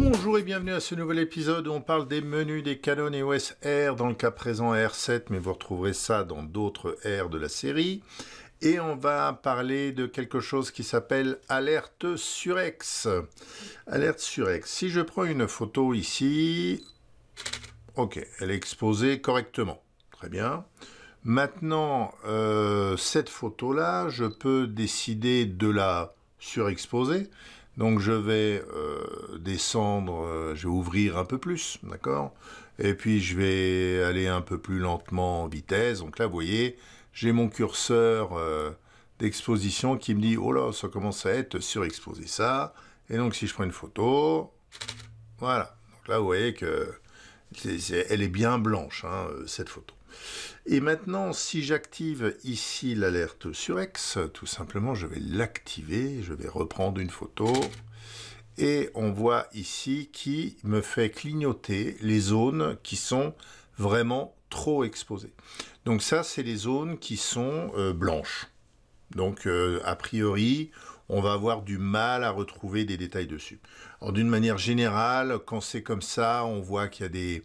Bonjour et bienvenue à ce nouvel épisode où on parle des menus des Canon EOS R, dans le cas présent R7, mais vous retrouverez ça dans d'autres R de la série. Et on va parler de quelque chose qui s'appelle alerte surex. Alerte surex. Si je prends une photo ici, ok, elle est exposée correctement. Très bien. Maintenant, euh, cette photo-là, je peux décider de la surexposé. Donc je vais euh, descendre, euh, je vais ouvrir un peu plus, d'accord Et puis je vais aller un peu plus lentement en vitesse. Donc là, vous voyez, j'ai mon curseur euh, d'exposition qui me dit, oh là, ça commence à être surexposé ça. Et donc si je prends une photo, voilà. Donc là, vous voyez que elle est bien blanche, hein, cette photo. Et maintenant, si j'active ici l'alerte sur X, tout simplement, je vais l'activer, je vais reprendre une photo, et on voit ici qui me fait clignoter les zones qui sont vraiment trop exposées. Donc ça, c'est les zones qui sont euh, blanches. Donc euh, a priori, on va avoir du mal à retrouver des détails dessus. Alors d'une manière générale, quand c'est comme ça, on voit qu'il y a des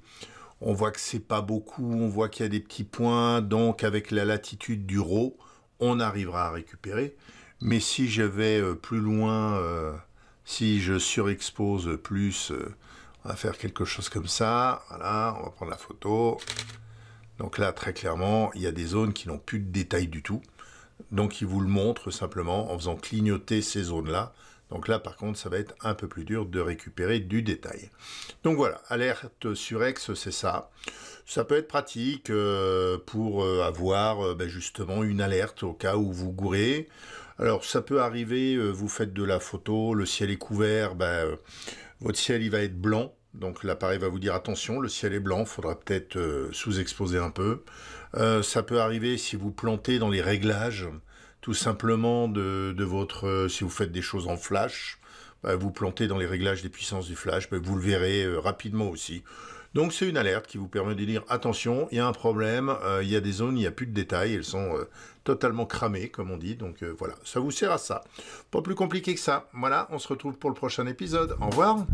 on voit que c'est pas beaucoup, on voit qu'il y a des petits points, donc avec la latitude du ro, on arrivera à récupérer. Mais si je vais euh, plus loin, euh, si je surexpose plus, euh, on va faire quelque chose comme ça. Voilà, on va prendre la photo. Donc là, très clairement, il y a des zones qui n'ont plus de détails du tout. Donc il vous le montre simplement en faisant clignoter ces zones-là. Donc là, par contre, ça va être un peu plus dur de récupérer du détail. Donc voilà, alerte sur X, c'est ça. Ça peut être pratique euh, pour euh, avoir euh, ben justement une alerte au cas où vous gourez. Alors ça peut arriver, vous faites de la photo, le ciel est couvert, ben, votre ciel il va être blanc, donc l'appareil va vous dire attention, le ciel est blanc, faudra peut-être sous-exposer un peu. ça peut arriver si vous plantez dans les réglages, tout simplement de, votre, euh, si vous faites des choses en flash, bah, vous plantez dans les réglages des puissances du flash, bah, vous le verrez euh, rapidement aussi. Donc c'est une alerte qui vous permet de dire attention, il y a un problème, euh, il y a des zones, il n'y a plus de détails, elles sont totalement cramées comme on dit. Donc voilà, ça vous sert à ça. Pas plus compliqué que ça. Voilà, on se retrouve pour le prochain épisode. Au revoir.